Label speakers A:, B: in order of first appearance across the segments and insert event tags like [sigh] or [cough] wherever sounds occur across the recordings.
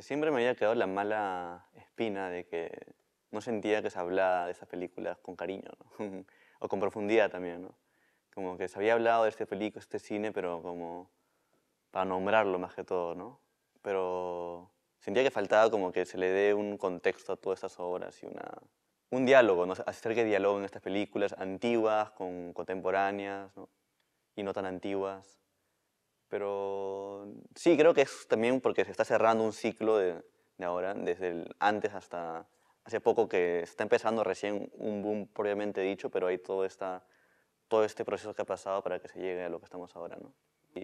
A: siempre me había quedado la mala espina de que no sentía que se hablaba de esas películas con cariño, [laughs] o con profundidad también, Como que se había hablado de este este cine, pero como para nombrarlo más que todo, ¿no? Pero sentía que faltaba como que se le dé un contexto a todas esas obras y un diálogo, ¿no? hacer que en estas películas antiguas con contemporáneas y no tan antiguas. Pero sí, creo que es también porque se está cerrando un ciclo de, ahora, desde el antes hasta hace poco que está empezando recién un boom propiamente dicho, pero hay todo, esta, todo este proceso que ha pasado para que se llegue a lo que estamos ahora. ¿no?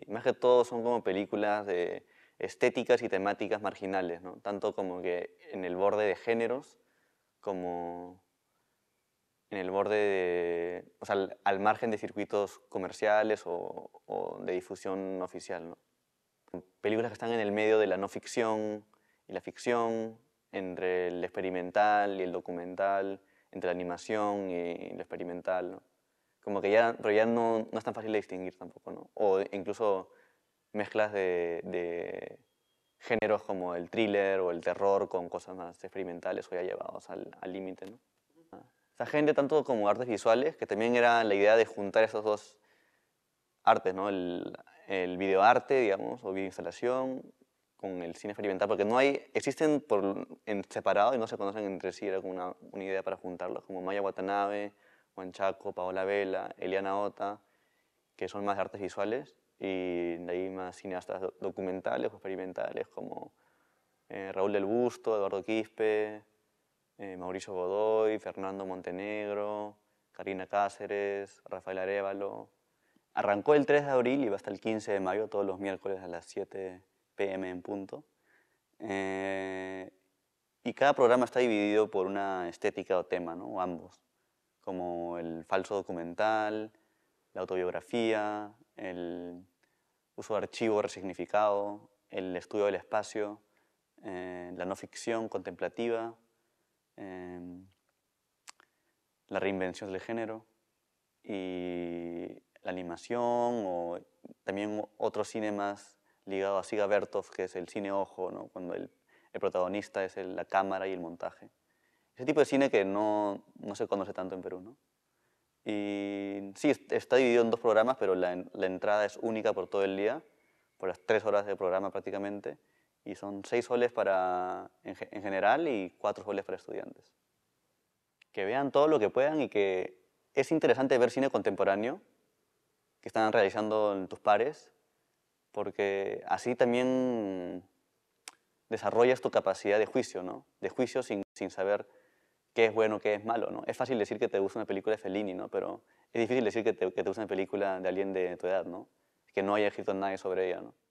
A: más que todo son como películas de estéticas y temáticas marginales, ¿no? tanto como que en el borde de géneros como en el borde, de, o sea, al, margen de circuitos comerciales o, de difusión oficial. ¿no? Películas que están en el medio de la no ficción y la ficción, entre el experimental y el documental, entre la animación y lo experimental. ¿no? Como que ya, pero ya no, es tan fácil de distinguir tampoco, ¿no? O incluso mezclas de, de, géneros como el thriller o el terror con cosas más experimentales o ya llevados al límite, ¿no? esa gente, tanto como artes visuales, que también era la idea de juntar esos dos artes, ¿no? El, videoarte, digamos, o videoinstalación con el cine experimental, porque no hay, existen por, separado y no se conocen entre sí, era como una, idea para juntarlos, como Maya Watanabe, Juan Chaco, Paola Vela, Eliana Ota, que son más artes visuales, y de ahí más cineastas documentales o experimentales, como eh, Raúl del Busto, Eduardo Quispe, eh, Mauricio Godoy, Fernando Montenegro, Karina Cáceres, Rafael Arevalo. Arrancó el 3 de abril y va hasta el 15 de mayo, todos los miércoles a las 7 pm en punto. Eh, y cada programa está dividido por una estética o tema, o ambos, como el falso documental, la autobiografía, el uso de archivo resignificado, el estudio del espacio, eh, la no ficción contemplativa, Em, la reinvención del género y la animación o también otros cine más ligado a Siga Bertov, que es el cine ojo, ¿no? cuando el, protagonista es la cámara y el montaje. Ese tipo de cine que no, se conoce tanto en Perú. Y sí, está dividido en dos programas, pero la, entrada es única por todo el día, por las tres horas del programa prácticamente y son seis soles para, en, general y cuatro soles para estudiantes. Que vean todo lo que puedan y que es interesante ver cine contemporáneo que están realizando en tus pares, porque así también desarrollas tu capacidad de juicio, ¿no? De juicio sin, sin saber qué es bueno, qué es malo, ¿no? Es fácil decir que te gusta una película de Fellini, ¿no? Pero es difícil decir que te, que te gusta una película de alguien de tu edad, ¿no? Que no haya escrito nadie sobre ella, ¿no?